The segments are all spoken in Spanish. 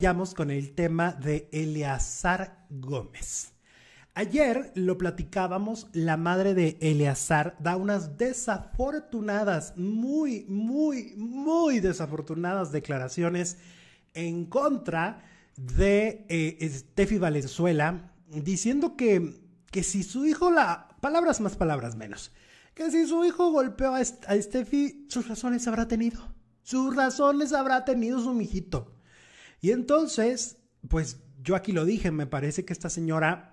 Vamos con el tema de Eleazar Gómez. Ayer lo platicábamos, la madre de Eleazar da unas desafortunadas, muy, muy, muy desafortunadas declaraciones en contra de eh, Steffi Valenzuela, diciendo que, que si su hijo la... palabras más, palabras menos. Que si su hijo golpeó a, a Steffi, sus razones habrá tenido. Sus razones habrá tenido su mijito. Y entonces, pues yo aquí lo dije, me parece que esta señora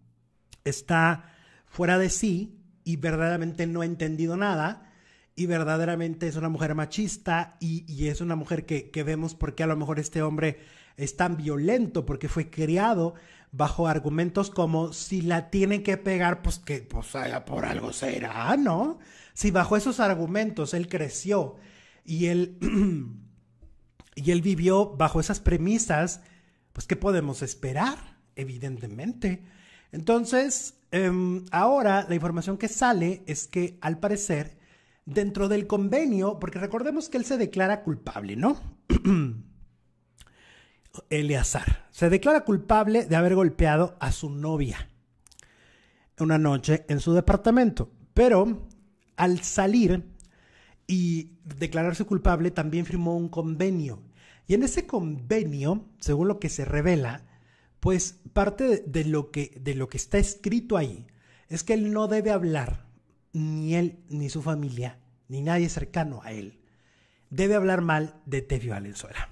está fuera de sí y verdaderamente no ha entendido nada y verdaderamente es una mujer machista y, es una mujer que, que vemos porque a lo mejor este hombre es tan violento porque fue criado bajo argumentos como si la tienen que pegar, pues que pues por algo será, ¿no? Si bajo esos argumentos él creció y él y él vivió bajo esas premisas, pues ¿qué podemos esperar? Evidentemente. Entonces, em, ahora la información que sale es que al parecer, dentro del convenio, porque recordemos que él se declara culpable, ¿no? Eleazar se declara culpable de haber golpeado a su novia una noche en su departamento, pero al salir y declararse culpable, también firmó un convenio. Y en ese convenio, según lo que se revela, pues parte de, lo, que, de lo que está escrito ahí es que él no debe hablar, ni él, ni su familia, ni nadie cercano a él, debe hablar mal de Tevio Valenzuela.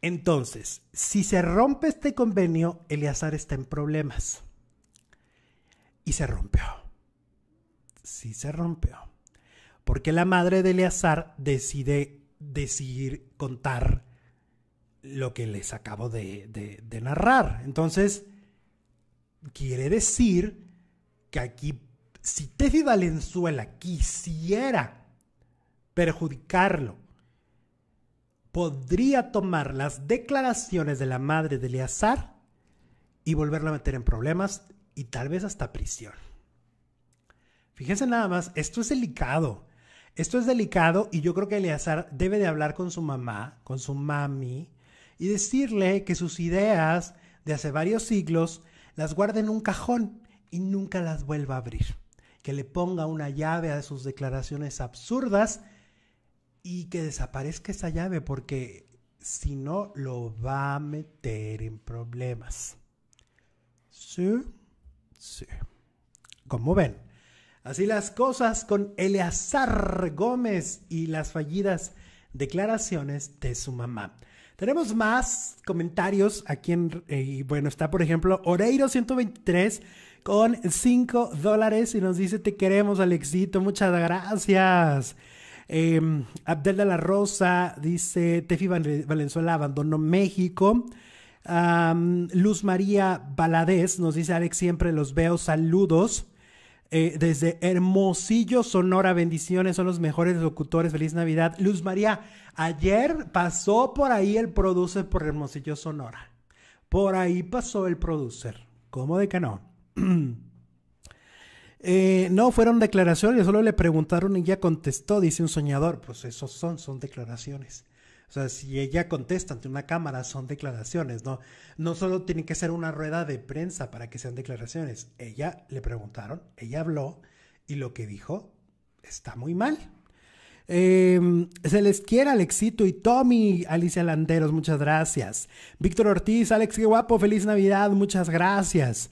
Entonces, si se rompe este convenio, Eleazar está en problemas. Y se rompió. Sí se rompió porque la madre de Eleazar decide decidir contar lo que les acabo de, de narrar. Entonces, quiere decir que aquí, si Tefi Valenzuela quisiera perjudicarlo, podría tomar las declaraciones de la madre de Eleazar y volverlo a meter en problemas y tal vez hasta prisión. Fíjense nada más, esto es delicado. Esto es delicado y yo creo que Eleazar debe de hablar con su mamá, con su mami, y decirle que sus ideas de hace varios siglos las guarde en un cajón y nunca las vuelva a abrir. Que le ponga una llave a sus declaraciones absurdas y que desaparezca esa llave porque si no lo va a meter en problemas. Sí, sí. Como ven, Así las cosas con Eleazar Gómez y las fallidas declaraciones de su mamá. Tenemos más comentarios aquí en, eh, bueno, está por ejemplo Oreiro 123 con 5 dólares y nos dice te queremos Alexito, muchas gracias. Em, Abdel de la Rosa dice Tefi Valenzuela abandonó México. Luz María Baladez nos dice Alex siempre los veo, saludos. Eh, desde Hermosillo, Sonora, bendiciones, son los mejores locutores, feliz Navidad. Luz María, ayer pasó por ahí el producer por Hermosillo, Sonora. Por ahí pasó el producer. ¿Cómo de que no? Eh, no fueron declaraciones, solo le preguntaron y ya contestó, dice un soñador. Pues esos son, son declaraciones. O sea, si ella contesta ante una cámara, son declaraciones, ¿no? No solo tiene que ser una rueda de prensa para que sean declaraciones. Ella le preguntaron, ella habló y lo que dijo está muy mal. se em, les quiere Alexito y Tommy, Alicia Landeros, muchas gracias. Víctor Ortiz, Alex, qué guapo, feliz Navidad, muchas gracias.